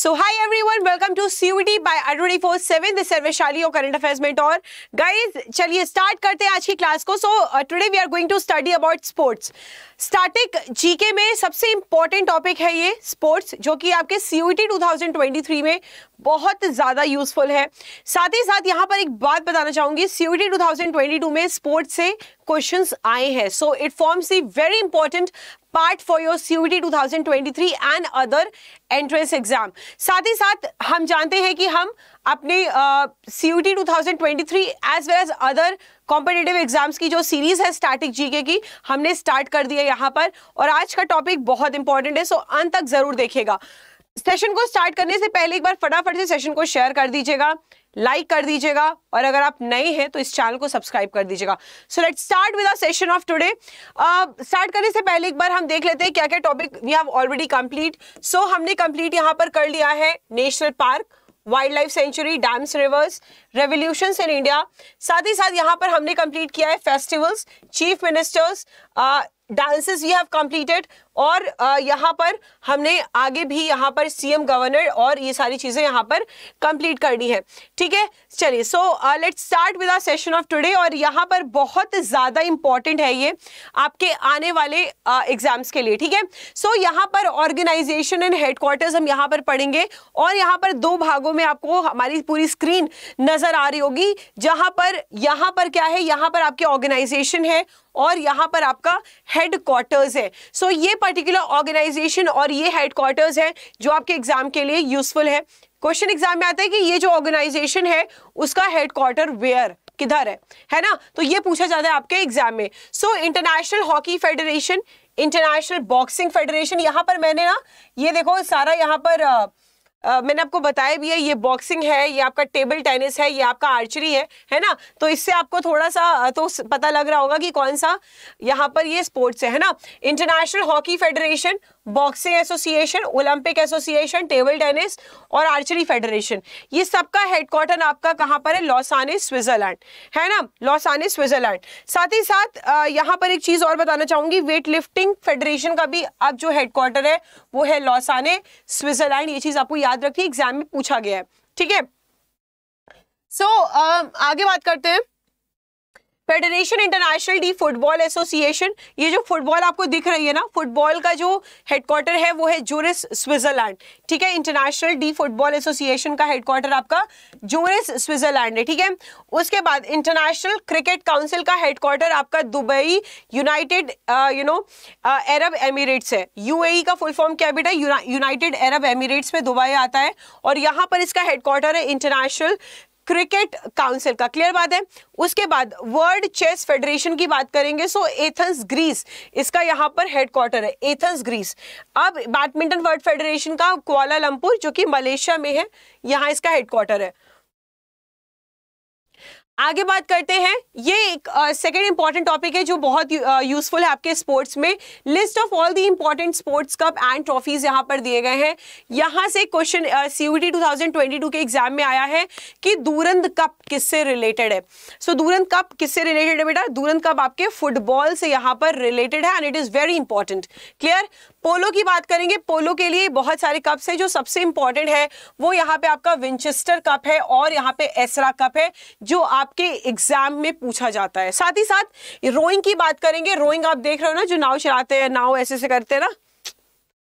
so hi everyone welcome to CUET by I twenty four seven this सर्वशाली और current affairs में टॉर guys चलिए start करते हैं आज की क्लास को so today we are going to study about sports G K में सबसे इंपॉर्टेंट टॉपिक है ये स्पोर्ट्स जो कि आपके C U T two thousand twenty three में बहुत ज़्यादा यूजफुल है साथ ही साथ यहाँ पर एक बात बताना चाहूँगी C U T two thousand twenty two में स्पोर्ट्स से क्वेश्चंस आए हैं so it forms the very important part for your CUET 2023 and other entrance exam साथ ही साथ हम जानते हैं कि हम अपने CUET uh, 2023 as well as other competitive exams की जो सीरीज है स्टैटिक जीके की हमने स्टार्ट कर दिया यहाँ पर और आज का टॉपिक बहुत इंपॉर्टेंट है सो so अंत तक जरूर देखेगा सेशन को स्टार्ट करने से पहले एक बार फटाफट से सेशन को शेयर कर दीजिएगा लाइक कर दीजिएगा और अगर आप नए हैं तो इस चैनल को सब्सक्राइब कर दीजिएगा so let start with session of today start करने से पहले एक बार हम देख लेते हैं क्या क्या topic we have already complete so हमने कंप्लीट यहाँ पर कर लिया है national park wildlife sanctuary dams rivers revolution in India साथ ही साथ यहाँ पर हमने कंप्लीट किया है festivals chief ministers dances we have completed और यहाँ पर हमने आगे भी यहाँ पर सीएम गवर्नर और ये सारी चीज़ें यहाँ पर कंप्लीट करनी है ठीक है चलिए so let's start with session of today और यहाँ पर बहुत ज़्यादा इंपॉर्टेंट है ये आपके आने वाले एग्जाम्स के लिए ठीक है सो so, यहाँ पर ऑर्गेनाइजेशन एंड हेडक्वार्टर्स हम यहाँ पर पढ़ेंगे और यहाँ पर दो भागों में आपको हमारी पूरी स्क्रीन नज़र आ रही होगी जहाँ पर यहाँ पर क्या है यहाँ पर आपके ऑर्गेनाइजेशन है और यहाँ पर आपका हेड क्वार्टर्स है सो so, ये पर्टिकुलर ऑर्गेनाइजेशन और ये हेडक्वार्टर्स है जो आपके एग्जाम के लिए यूजफुल है क्वेश्चन एग्जाम में आता है कि ये जो ऑर्गेनाइजेशन है उसका हेडक्वार्टर वेयर किधर है है ना तो ये पूछा जाता है आपके एग्जाम में so international hockey federation international boxing federation यहाँ पर मैंने ना ये देखो सारा यहाँ पर आ, मैंने आपको बताया भी है ये बॉक्सिंग है ये आपका टेबल टेनिस है ये आपका आर्चरी है है ना तो इससे आपको थोड़ा सा तो पता लग रहा होगा कि कौन सा यहाँ पर ये स्पोर्ट्स है है ना international hockey federation boxing association Olympic association table tennis और आर्चरी फेडरेशन ये सबका हेडक्वार्टर आपका कहाँ पर है लॉसाने स्विट्जरलैंड है ना लॉसाने स्विट्जरलैंड साथ ही साथ यहाँ पर एक चीज़ और बताना चाहूँगी वेट लिफ्टिंग फेडरेशन का भी अब जो हेडक्वार्टर है वो है लॉसाने स्विट्जरलैंड ये चीज़ आपको याद याद रखिए एग्जाम में पूछा गया है ठीक है सो आगे बात करते हैं federation international de football association ये जो फुटबॉल आपको दिख रही है ना फुटबॉल का जो हेडक्वार्टर है वो है जोरिस स्विट्जरलैंड ठीक है इंटरनेशनल डी फुटबॉल एसोसिएशन का हेडक्वार्टर आपका जोरिस स्विट्जरलैंड है ठीक है उसके बाद इंटरनेशनल क्रिकेट काउंसिल का हेडक्वार्टर आपका Dubai United you know Arab Emirates है यू e का फुल फॉर्म क्या बेटा यूनाइटेड अरब एमिरेट्स में दुबई आता है और यहाँ पर इसका हेडक्वार्टर है इंटरनेशनल क्रिकेट काउंसिल का क्लियर बात है उसके बाद वर्ल्ड चेस फेडरेशन की बात करेंगे सो एथेंस ग्रीस इसका यहाँ पर हेडक्वार्टर है एथेंस ग्रीस अब बैडमिंटन वर्ल्ड फेडरेशन का कोलालमपुर जो कि मलेशिया में है यहाँ इसका हेडक्वार्टर है आगे बात करते हैं ये एक सेकेंड इंपॉर्टेंट टॉपिक है जो बहुत यूजफुल uh, है आपके स्पोर्ट्स में list of all the important sports cup and trophies यहाँ पर दिए गए हैं यहाँ से क्वेश्चन सी यू टी के एग्जाम में आया है कि दूरंद कप किससे रिलेटेड है सो so, दूरंद कप किससे रिलेटेड है बेटा दूरंद कप आपके फुटबॉल से यहाँ पर रिलेटेड है and it is very important clear polo की बात करेंगे पोलो के लिए बहुत सारे कप्स हैं जो सबसे इंपॉर्टेंट है वो यहाँ पे आपका विंचेस्टर कप है और यहाँ पे एसरा कप है जो आपके एग्जाम में पूछा जाता है साथ ही साथ रोइंग की बात करेंगे रोइंग आप देख रहे हो ना जो नाव चलाते हैं नाव ऐसे से करते हैं ना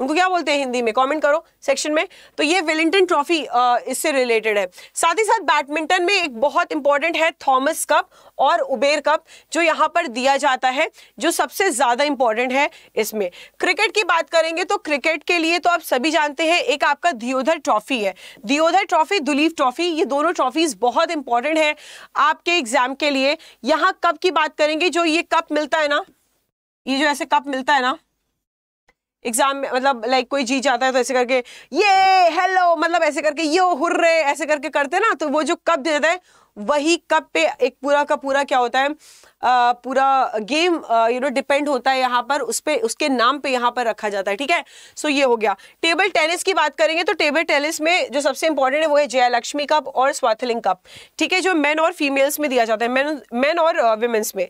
उनको क्या बोलते हैं हिंदी में कमेंट करो सेक्शन में तो ये वेलिंगटन ट्रॉफी इससे रिलेटेड है साथ ही साथ बैडमिंटन में एक बहुत इंपॉर्टेंट है थॉमस कप और उबेर कप जो यहाँ पर दिया जाता है जो सबसे ज़्यादा इंपॉर्टेंट है इसमें क्रिकेट की बात करेंगे तो क्रिकेट के लिए तो आप सभी जानते हैं एक आपका दियोधर ट्रॉफी है दियोधर ट्रॉफी दुलीप ट्रॉफी ये दोनों ट्रॉफीज़ बहुत इंपॉर्टेंट है आपके एग्जाम के लिए यहाँ कप की बात करेंगे जो ये कप मिलता है ना ये जो ऐसे कप मिलता है ना एग्जाम में मतलब लाइक कोई जीत जाता है तो ऐसे करके ये हेलो मतलब ऐसे करके यो हुर्रे ऐसे करके करते ना तो वो जो कप देता है वही कप पे एक पूरा का पूरा क्या होता है पूरा गेम यू नो डिपेंड होता है यहाँ पर उस पर उसके नाम पे यहाँ पर रखा जाता है ठीक है सो so, ये हो गया टेबल टेनिस की बात करेंगे तो टेबल टेनिस में जो सबसे इंपॉर्टेंट है वो है जयालक्ष्मी कप और स्वाथलिंग कप ठीक है जो मैन और फीमेल्स में दिया जाता है मैन मैन और वुमेन्स में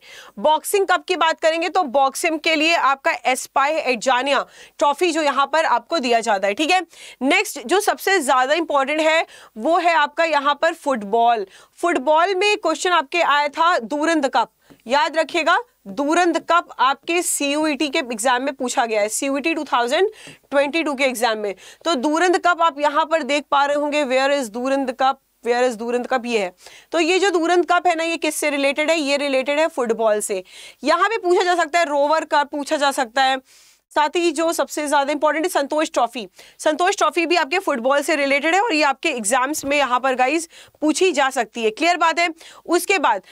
बॉक्सिंग कप की बात करेंगे तो बॉक्सिंग के लिए आपका एसपाई एडजानिया ट्रॉफी जो यहाँ पर आपको दिया जाता है ठीक है नेक्स्ट जो सबसे ज़्यादा इंपॉर्टेंट है वो है आपका यहाँ पर फुटबॉल फुटबॉल में क्वेश्चन आपके आया था दूरंद कप याद रखिएगा दूरंध कप आपके सीयूईटी e के एग्जाम में पूछा गया है सीयूईटी 2022 e के एग्जाम में तो दूरंध कप आप यहां पर देख पा रहे होंगे where is Durand cup where is Durand cup ये है तो ये जो दूरंत कप है ना ये किससे रिलेटेड है ये रिलेटेड है फुटबॉल से यहां पे पूछा जा सकता है रोवर कप पूछा जा सकता है साथ ही जो सबसे ज़्यादा इंपॉर्टेंट है संतोष ट्रॉफी संतोष ट्रॉफी भी आपके फुटबॉल से रिलेटेड है और ये आपके एग्जाम्स में यहाँ पर गाइज पूछी जा सकती है क्लियर बात है उसके बाद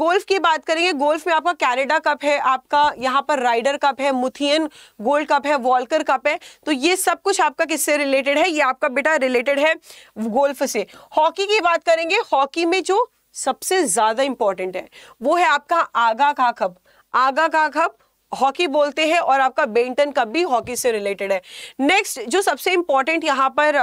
गोल्फ की बात करेंगे गोल्फ में आपका कैनेडा कप है आपका यहाँ पर राइडर कप है मुथियन गोल्ड कप है वॉलकर कप है तो ये सब कुछ आपका किससे रिलेटेड है ये आपका बेटा रिलेटेड है गोल्फ से हॉकी की बात करेंगे हॉकी में जो सबसे ज़्यादा इंपॉर्टेंट है वो है आपका आगा का कप आगा का कप हॉकी बोलते हैं और आपका बेंटन कप भी हॉकी से रिलेटेड है नेक्स्ट जो सबसे इंपॉर्टेंट यहाँ पर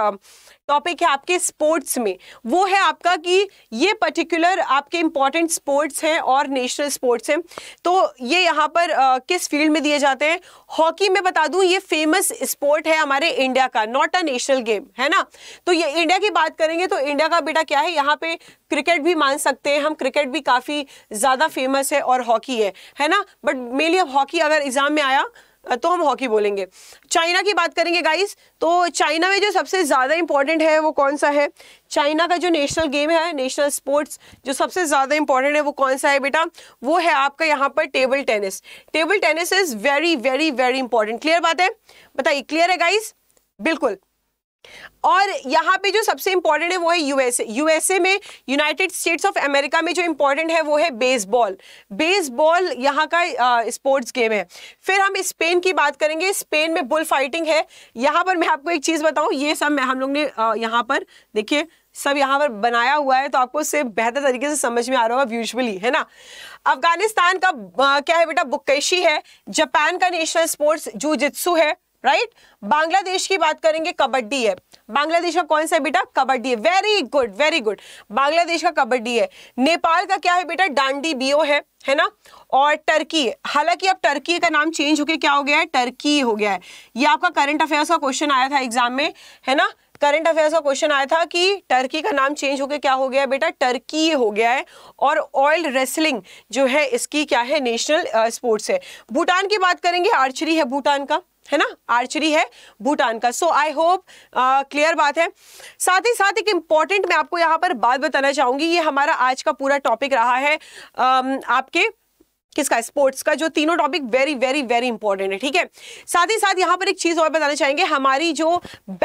टॉपिक है आपके स्पोर्ट्स में वो है आपका कि ये पर्टिकुलर आपके इंपॉर्टेंट स्पोर्ट्स हैं और नेशनल स्पोर्ट्स हैं तो ये यहाँ पर आ, किस फील्ड में दिए जाते हैं हॉकी में बता दूँ ये फेमस स्पोर्ट है हमारे इंडिया का नॉट अ नेशनल गेम है ना तो ये इंडिया की बात करेंगे तो इंडिया का बेटा क्या है यहाँ पे क्रिकेट भी मान सकते हैं हम क्रिकेट भी काफ़ी ज़्यादा फेमस है और हॉकी है है ना बट मेनली अब हॉकी अगर एग्ज़ाम में आया तो हम हॉकी बोलेंगे चाइना की बात करेंगे गाइस तो चाइना में जो सबसे ज़्यादा इंपॉर्टेंट है वो कौन सा है चाइना का जो नेशनल गेम है नेशनल स्पोर्ट्स जो सबसे ज़्यादा इंपॉर्टेंट है वो कौन सा है बेटा वो है आपका यहाँ पर table tennis table tennis is very very very important clear बात है बताइए क्लियर है गाइस बिल्कुल और यहाँ पे जो सबसे इंपॉर्टेंट है वो है यूएसए यूएसए में यूनाइटेड स्टेट्स ऑफ अमेरिका में जो इंपॉर्टेंट है वो है बेसबॉल बेसबॉल यहाँ का स्पोर्ट्स गेम है फिर हम स्पेन की बात करेंगे स्पेन में बुल फाइटिंग है यहाँ पर मैं आपको एक चीज़ बताऊँ ये सब हम लोग ने यहाँ पर देखिए सब यहाँ पर बनाया हुआ है तो आपको उससे बेहतर तरीके से समझ में आ रहा होगा व्यूजली है ना अफगानिस्तान का आ, क्या है बेटा बुकेशी है जापान का नेशनल स्पोर्ट्स जू है राइट बांग्लादेश की बात करेंगे कबड्डी है बांग्लादेश का कौन सा बेटा कबड्डी है very good very good Bangladesh का कबड्डी है नेपाल का क्या है बेटा डांडी बीओ है है ना और टर्की हालांकि अब टर्की का नाम चेंज होकर क्या हो गया है टर्की हो गया है ये आपका करंट अफेयर्स का क्वेश्चन आया था एग्जाम में है ना करंट अफेयर्स का क्वेश्चन आया था कि टर्की का नाम चेंज होकर क्या हो गया बेटा टर्की हो गया है और ऑयल रेसलिंग जो है इसकी क्या है नेशनल स्पोर्ट्स है भूटान की बात करेंगे आर्चरी है भूटान का है ना आर्चरी है भूटान का सो आई होप क्लियर बात है साथ ही साथ एक इंपॉर्टेंट मैं आपको यहाँ पर बात बताना चाहूंगी ये हमारा आज का पूरा टॉपिक रहा है um, आपके किसका स्पोर्ट्स का जो तीनों topic very very very important है ठीक है साथ ही साथ यहाँ पर एक चीज़ और बताना चाहेंगे हमारी जो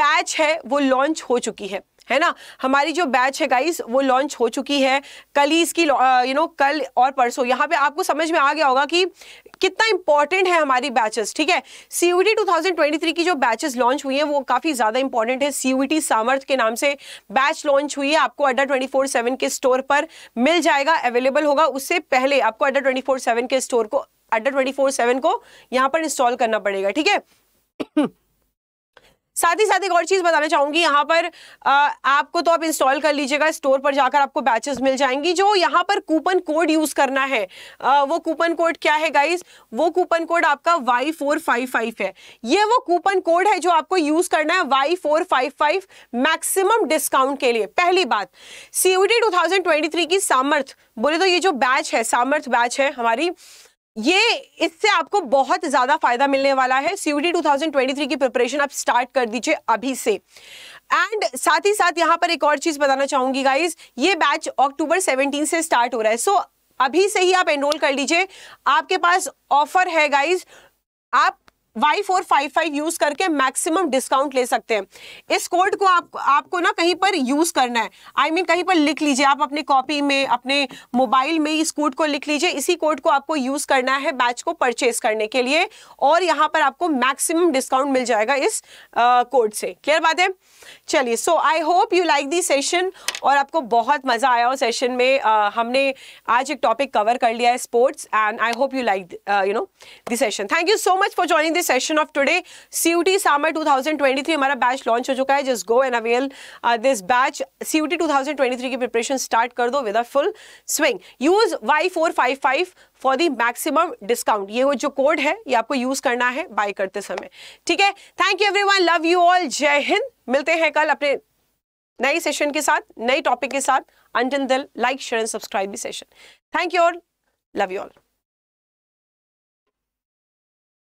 बैच है वो लॉन्च हो चुकी है है ना हमारी जो बैच है गाइस वो लॉन्च हो चुकी है कल ही इसकी यू uh, नो कल और परसों यहाँ पे आपको समझ में आ गया होगा कि कितना इंपॉर्टेंट है हमारी बैचेस ठीक है सीयूटी 2023 e की जो बैचेस लॉन्च हुई है वो काफी ज्यादा इंपॉर्टेंट है सीयूटी e सामर्थ के नाम से बैच लॉन्च हुई है आपको अड्डा फोर सेवन के स्टोर पर मिल जाएगा अवेलेबल होगा उससे पहले आपको अड्डा फोर सेवन के स्टोर को अड्डा फोर सेवन को यहां पर इंस्टॉल करना पड़ेगा ठीक है साथ ही साथ एक और चीज़ बताना चाहूंगी यहाँ पर आपको तो आप इंस्टॉल कर लीजिएगा स्टोर पर जाकर आपको बैचेस मिल जाएंगी जो यहाँ पर कूपन कोड यूज़ करना है आ, वो कूपन कोड क्या है गाइज वो कूपन कोड आपका वाई फोर फाइव फाइव है ये वो कूपन कोड है जो आपको यूज़ करना है Y four five five maximum discount के लिए पहली बात CUET two thousand twenty three की सामर्थ बोले तो ये जो बैच है सामर्थ बैच है हमारी ये इससे आपको बहुत ज्यादा फायदा मिलने वाला है सीयूडी 2023 की प्रिपरेशन आप स्टार्ट कर दीजिए अभी से एंड साथ ही साथ यहां पर एक और चीज बताना चाहूंगी गाइज ये बैच अक्टूबर 17 से स्टार्ट हो रहा है सो so, अभी से ही आप एनरोल कर लीजिए आपके पास ऑफर है गाइज आप Y four five five use करके मैक्सिमम डिस्काउंट ले सकते हैं इस कोड को आप आपको ना कहीं पर यूज करना है आई I मीन mean, कहीं पर लिख लीजिए आप अपने कॉपी में अपने मोबाइल में इस कोड को लिख लीजिए इसी कोड को आपको यूज करना है बैच को परचेज करने के लिए और यहाँ पर आपको मैक्सिमम डिस्काउंट मिल जाएगा इस कोड से क्लियर बात है चलिए so I hope you like the session और आपको बहुत मजा आया हो सेशन में uh, हमने आज एक टॉपिक कवर कर लिया है sports and I hope you like you know the session thank you so much for joining sixteenth session of today C U T Samarth two thousand twenty three हमारा batch launch हो चुका है just go and avail this batch C U T two thousand twenty three की preparation start कर दो with a full swing use Y four five five for the maximum discount ये वो जो कोड है ये आपको यूज करना है बाय करते समय ठीक है thank you everyone love you all जय हिंद मिलते हैं कल अपने नए सेशन के साथ नए टॉपिक के साथ अंटिल दिल like share and subscribe the session thank you all love you all